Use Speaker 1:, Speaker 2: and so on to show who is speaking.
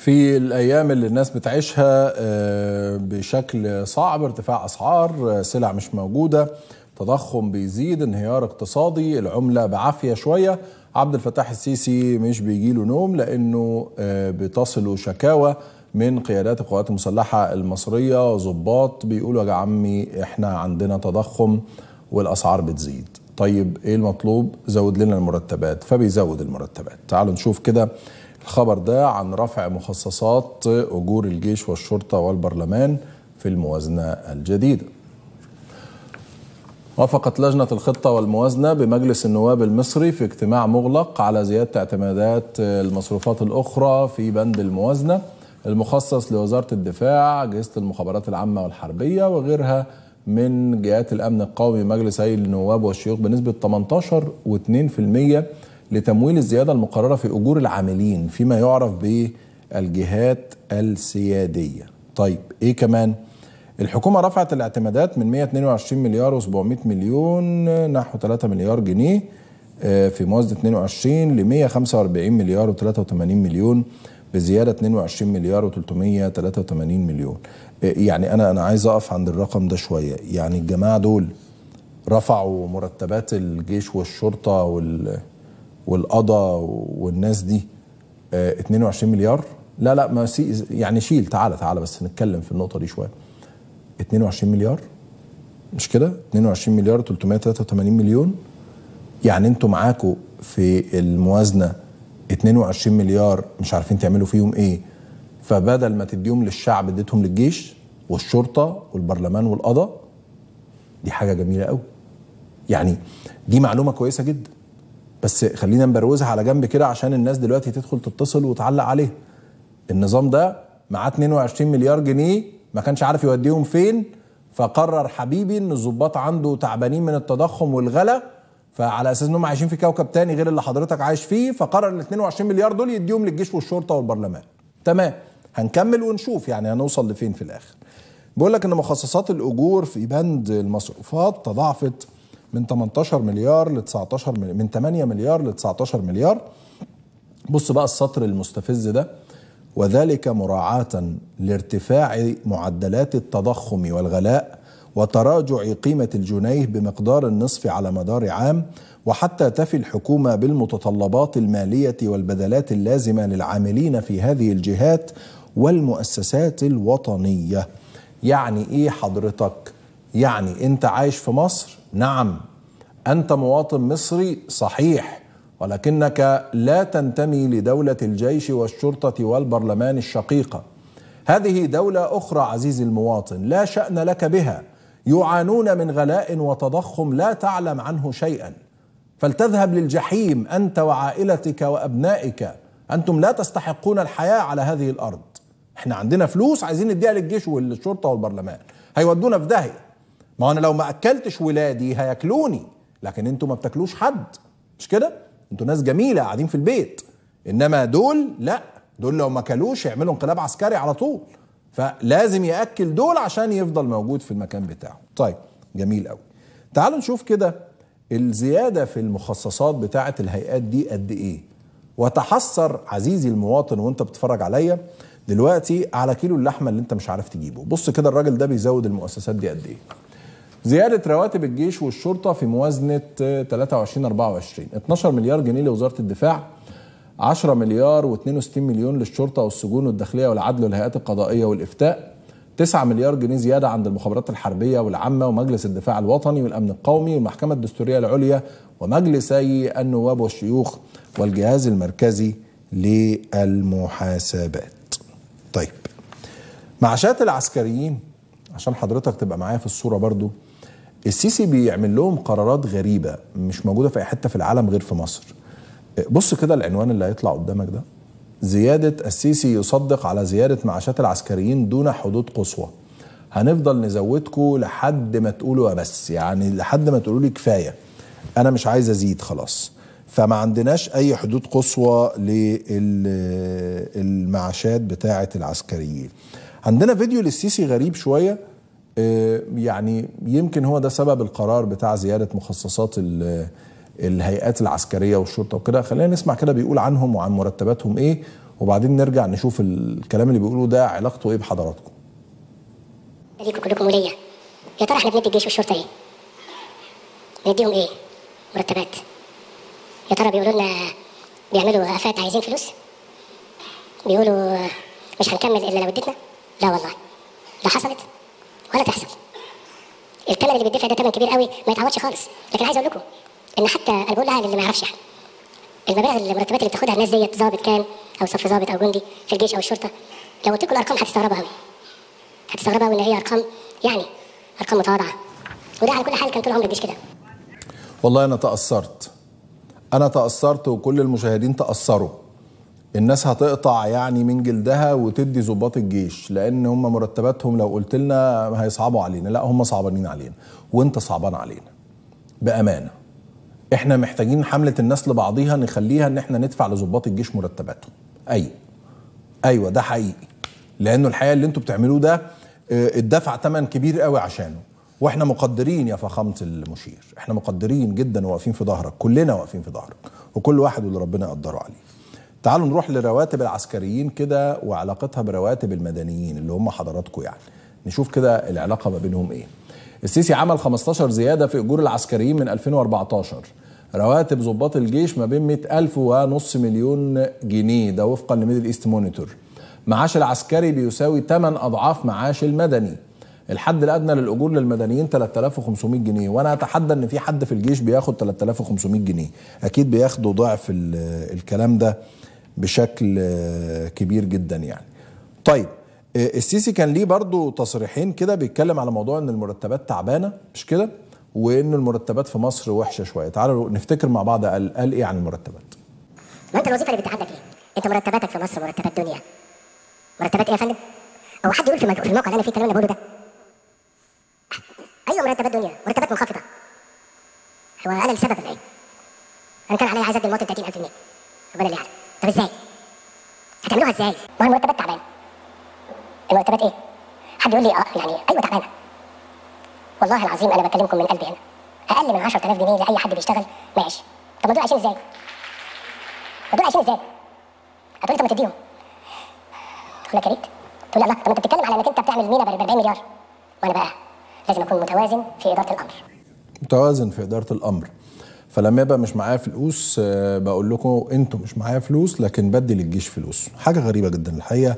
Speaker 1: في الايام اللي الناس بتعيشها آه، بشكل صعب ارتفاع اسعار آه، سلع مش موجوده تضخم بيزيد انهيار اقتصادي العمله بعافيه شويه عبد الفتاح السيسي مش بيجي له نوم لانه آه، بتصله شكاوى من قيادات القوات المسلحه المصريه ظباط بيقولوا يا عمي احنا عندنا تضخم والاسعار بتزيد طيب ايه المطلوب زود لنا المرتبات فبيزود المرتبات تعالوا نشوف كده الخبر ده عن رفع مخصصات أجور الجيش والشرطة والبرلمان في الموازنة الجديدة وافقت لجنة الخطة والموازنة بمجلس النواب المصري في اجتماع مغلق على زيادة اعتمادات المصروفات الأخرى في بند الموازنة المخصص لوزارة الدفاع أجهزة المخابرات العامة والحربية وغيرها من جهات الأمن القومي مجلسي النواب والشيوخ بنسبة 18 و2% لتمويل الزيادة المقررة في أجور العاملين فيما يعرف بالجهات السيادية طيب إيه كمان؟ الحكومة رفعت الاعتمادات من 122 مليار و700 مليون نحو 3 مليار جنيه آه، في موازنة 22 ل 145 مليار و83 مليون بزيادة 22 مليار و383 مليون آه، يعني أنا أنا عايز أقف عند الرقم ده شوية يعني الجماعة دول رفعوا مرتبات الجيش والشرطة وال والقضاء والناس دي 22 آه، مليار لا لا ما سي يعني شيل تعالى تعالى بس نتكلم في النقطه دي شويه 22 مليار مش كده 22 مليار 383 مليون يعني انتوا معاكوا في الموازنه 22 مليار مش عارفين تعملوا فيهم ايه فبدل ما تديهم للشعب اديتهم للجيش والشرطه والبرلمان والقضاء دي حاجه جميله قوي يعني دي معلومه كويسه جدا بس خلينا نبروزها على جنب كده عشان الناس دلوقتي تدخل تتصل وتعلق عليها النظام ده معاه 22 مليار جنيه ما كانش عارف يوديهم فين فقرر حبيبي ان الظباط عنده تعبانين من التضخم والغلا فعلى اساس انهم عايشين في كوكب تاني غير اللي حضرتك عايش فيه فقرر ال 22 مليار دول يديهم للجيش والشرطه والبرلمان تمام هنكمل ونشوف يعني هنوصل لفين في الاخر بيقول لك ان مخصصات الاجور في بند المصروفات تضاعفت من 18 مليار ل 19 مليار من 8 مليار ل 19 مليار بص بقى السطر المستفز ده وذلك مراعاة لارتفاع معدلات التضخم والغلاء وتراجع قيمة الجنيه بمقدار النصف على مدار عام وحتى تفي الحكومة بالمتطلبات المالية والبدلات اللازمة للعاملين في هذه الجهات والمؤسسات الوطنية يعني ايه حضرتك يعني انت عايش في مصر نعم انت مواطن مصري صحيح ولكنك لا تنتمي لدوله الجيش والشرطه والبرلمان الشقيقه هذه دوله اخرى عزيزي المواطن لا شان لك بها يعانون من غلاء وتضخم لا تعلم عنه شيئا فلتذهب للجحيم انت وعائلتك وابنائك انتم لا تستحقون الحياه على هذه الارض احنا عندنا فلوس عايزين نديها للجيش والشرطه والبرلمان هيودونا في داهيه ما انا لو ما اكلتش ولادي هياكلوني لكن انتوا ما بتاكلوش حد مش كده انتوا ناس جميله قاعدين في البيت انما دول لا دول لو ما كلوش يعملوا انقلاب عسكري على طول فلازم ياكل دول عشان يفضل موجود في المكان بتاعه طيب جميل قوي تعالوا نشوف كده الزياده في المخصصات بتاعه الهيئات دي قد ايه وتحسر عزيزي المواطن وانت بتتفرج عليا دلوقتي على كيلو اللحمه اللي انت مش عارف تجيبه بص كده الراجل ده بيزود المؤسسات دي قد ايه زيادة رواتب الجيش والشرطة في موازنة 23-24 12 مليار جنيه لوزارة الدفاع 10 مليار و62 مليون للشرطة والسجون والداخلية والعدل والهيئات القضائية والإفتاء 9 مليار جنيه زيادة عند المخابرات الحربية والعامة ومجلس الدفاع الوطني والأمن القومي والمحكمة الدستورية العليا ومجلسي النواب والشيوخ والجهاز المركزي للمحاسبات طيب معاشات العسكريين عشان حضرتك تبقى معايا في الصورة برضو السيسي بيعمل لهم قرارات غريبه مش موجوده في اي حته في العالم غير في مصر بص كده العنوان اللي هيطلع قدامك ده زياده السيسي يصدق على زياده معاشات العسكريين دون حدود قصوى هنفضل نزودكم لحد ما تقولوا بس يعني لحد ما تقولوا لي كفايه انا مش عايز ازيد خلاص فما عندناش اي حدود قصوى للمعاشات بتاعه العسكريين عندنا فيديو للسيسي غريب شويه آه، يعني يمكن هو ده سبب القرار بتاع زياده مخصصات الهيئات العسكريه والشرطه وكده خلينا نسمع كده بيقول عنهم وعن مرتباتهم ايه وبعدين نرجع نشوف الكلام اللي بيقولوه ده علاقته ايه بحضراتكم
Speaker 2: ليكم كلكم وليا يا ترى احنا بندي الجيش والشرطه ايه نديهم ايه مرتبات يا ترى بيقولوا لنا بيعملوا افات عايزين فلوس بيقولوا مش هنكمل الا لو اديتنا لا والله لا حصلت ولا تحصل الثمن اللي بيدفع ده ثمن كبير قوي ما يتعوضش خالص لكن عايز اقول لكم ان حتى انا بقول اللي ما يعرفش يعني المبالغ المرتبات اللي بتاخدها الناس ديت ظابط كام او صف ظابط او جندي في الجيش او الشرطه لو قلت لكم الارقام هتستغربوا قوي هتستغربوا قوي ان هي ارقام يعني ارقام متواضعه وده على كل حال كان طول عمر الجيش كده
Speaker 1: والله انا تاثرت انا تاثرت وكل المشاهدين تاثروا الناس هتقطع يعني من جلدها وتدي ظباط الجيش لان هم مرتباتهم لو قلت لنا هيصعبوا علينا لا هم صعبانين علينا وانت صعبان علينا بامانه احنا محتاجين حمله الناس لبعضيها نخليها ان احنا ندفع لظباط الجيش مرتباتهم ايوه ايوه ده حقيقي لانه الحقيقه اللي انتوا بتعملوه ده اتدفع آه، ثمن كبير قوي عشانه واحنا مقدرين يا فخامه المشير احنا مقدرين جدا واقفين في ظهرك كلنا واقفين في ظهرك وكل واحد واللي ربنا يقدره عليه تعالوا نروح لرواتب العسكريين كده وعلاقتها برواتب المدنيين اللي هم حضراتكم يعني نشوف كده العلاقه ما بينهم ايه السيسي عمل 15 زياده في اجور العسكريين من 2014 رواتب ضباط الجيش ما بين 100000 ونص مليون جنيه ده وفقا لميدل ايست مونيتور معاش العسكري بيساوي 8 اضعاف معاش المدني الحد الادنى للاجور للمدنيين 3500 جنيه وانا اتحدى ان في حد في الجيش بياخد 3500 جنيه اكيد بياخدوا ضعف الكلام ده بشكل آه، كبير جدا يعني طيب آه، السيسي كان ليه برضو تصريحين كده بيتكلم على موضوع ان المرتبات تعبانه مش كده وان المرتبات في مصر وحشه شويه تعالوا نفتكر مع بعض قال, قال ايه عن المرتبات
Speaker 2: ما انت الوظيفه اللي بتحدك ايه انت مرتباتك في مصر مرتبات دنيا مرتبات ايه يا فندم او حد يقول في الموقع اللي انا فيه الكلام اللي بقوله ده ايوه مرتبات دنيا مرتبات منخفضه هو انا لسبب ايه انا كان عليا عايز ادي المواطن 30000 جنيه ربنا اللي يعلم طب ازاي؟ هتعملوها ازاي؟ ما هو المرتبات تعبانه المرتبات ايه؟ حد يقول لي اه يعني ايوه تعبانه والله العظيم انا بكلمكم من قلبي هنا اقل من 10000 جنيه لاي حد بيشتغل ماشي طب ما دول عايشين ازاي؟ ما دول عايشين ازاي؟ هتقول لي طب ما تديهم اقول لك يا ريت تقول لي الله طب ما انت بتتكلم على انك انت بتعمل مينا ب 40 مليار وانا بقى لازم اكون متوازن في اداره الامر
Speaker 1: متوازن في اداره الامر فلما يبقى مش معايا فلوس آه، بقول لكم انتوا مش معايا فلوس لكن بدي للجيش فلوس حاجه غريبه جدا الحقيقه